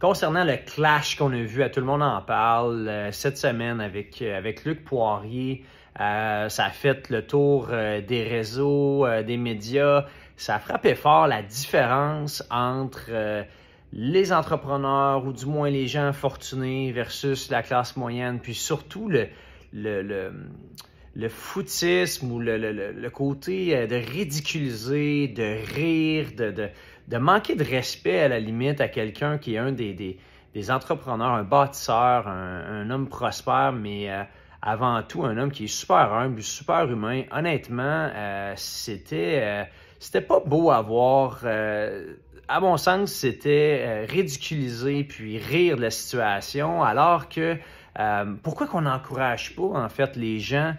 Concernant le clash qu'on a vu, à tout le monde en parle, euh, cette semaine avec, euh, avec Luc Poirier, euh, ça a fait le tour des réseaux, des médias. Ça a frappé fort la différence entre les entrepreneurs ou du moins les gens fortunés versus la classe moyenne, puis surtout le, le, le, le ou le, le, côté de ridiculiser, de rire, de de manquer de respect à la limite à quelqu'un qui est un des, des, entrepreneurs, un bâtisseur, un, homme prospère, mais euh, avant tout un homme qui est super humble, super humain. Honnêtement, euh, c'était euh, c'était pas beau à voir. à mon sens, c'était ridiculiser puis rire de la situation, alors que pourquoi qu'on n'encourage pas en fait les gens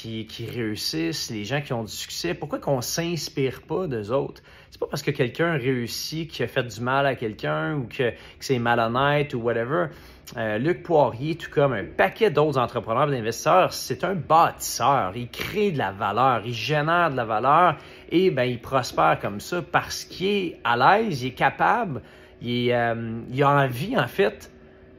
qui, qui, réussissent, les gens qui ont du succès, pourquoi qu'on s'inspire pas d'eux autres? C'est pas parce que quelqu'un réussit qui a fait du mal à quelqu'un ou que, c'est malhonnête ou whatever. Euh, Luc Poirier, tout comme un paquet d'autres entrepreneurs d'investisseurs, c'est un bâtisseur. Il crée de la valeur, il génère de la valeur et ben, il prospère comme ça parce qu'il est à l'aise, il est capable, il, euh, il a envie en fait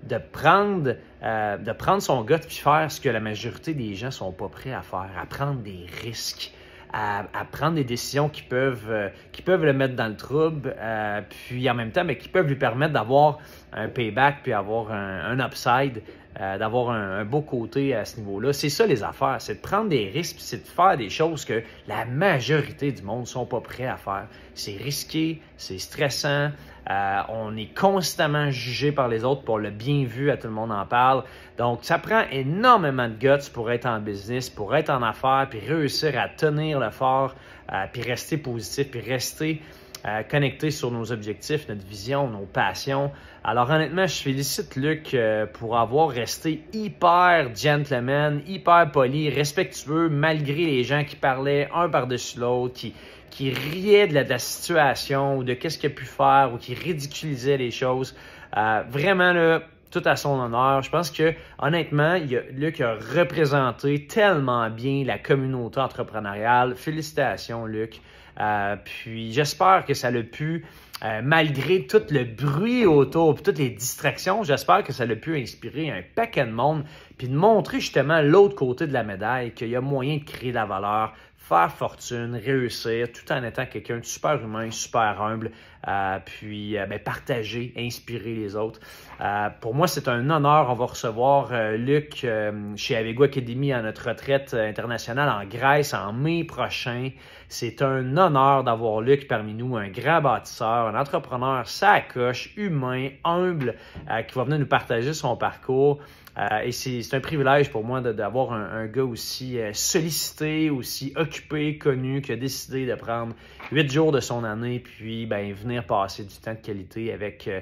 de prendre, euh, de prendre son gars puis faire ce que la majorité des gens sont pas prêts à faire, à prendre des risques, à, prendre des décisions qui peuvent, euh, qui peuvent le mettre dans le trouble, euh, puis en même temps, mais qui peuvent lui permettre d'avoir un payback puis avoir un upside euh, d'avoir un, beau côté à ce niveau-là. C'est ça les affaires, c'est de prendre des risques, c'est de faire des choses que la majorité du monde ne sont pas prêts à faire. C'est risqué, c'est stressant, euh, on est constamment jugé par les autres pour le bien vu, à tout le monde en parle. Donc, ça prend énormément de guts pour être en business, pour être en affaires, puis réussir à tenir le fort, euh, puis rester positif, puis rester euh, connectés sur nos objectifs, notre vision, nos passions. Alors honnêtement, je félicite Luc euh, pour avoir resté hyper gentleman, hyper poli, respectueux, malgré les gens qui parlaient un par-dessus l'autre, qui, qui riaient de la, situation ou de qu'est-ce qu'il a pu faire ou qui ridiculisaient les choses. Euh, vraiment, là, tout à son honneur. Je pense que, honnêtement, il a, Luc a représenté tellement bien la communauté entrepreneuriale. Félicitations, Luc. Euh, puis j'espère que ça l'a pu, euh, malgré tout le bruit autour, toutes les distractions, j'espère que ça l'a pu inspirer un paquet de monde, puis de montrer justement l'autre côté de la médaille, qu'il y a moyen de créer de la valeur, faire fortune, réussir, tout en étant quelqu'un de super humain, super humble, euh, puis euh, ben, partager, inspirer les autres. Euh, pour moi, c'est un honneur. On va recevoir Luc chez Avego Academy à notre retraite internationale en Grèce en mai prochain. C'est un honneur d'avoir Luc parmi nous, un grand bâtisseur, un entrepreneur sacoche, humain, humble, qui va venir nous partager son parcours. et c'est un privilège pour moi d'avoir un, un, gars aussi sollicité, aussi occupé connu, qui a décidé de prendre huit jours de son année, puis ben, venir passer du temps de qualité avec euh,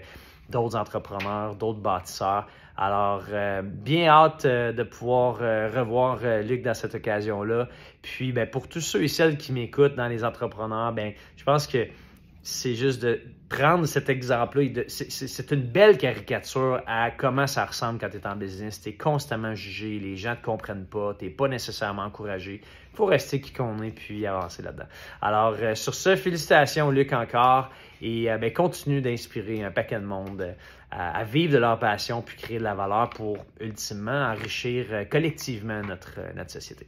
d'autres entrepreneurs, d'autres bâtisseurs. Alors, euh, bien hâte euh, de pouvoir revoir Luc dans cette occasion-là. Puis, ben, pour tous ceux et celles qui m'écoutent dans les entrepreneurs, ben, je pense que c'est juste de prendre cet exemple-là. C'est une belle caricature à comment ça ressemble quand tu es en business. Tu es constamment jugé, les gens ne te comprennent pas, tu pas nécessairement encouragé. Il faut rester qui qu'on est puis avancer là-dedans. Alors, euh, sur ce, félicitations Luc encore et euh, ben, continue d'inspirer un paquet de monde euh, à vivre de leur passion puis créer de la valeur pour ultimement enrichir collectivement notre, notre société.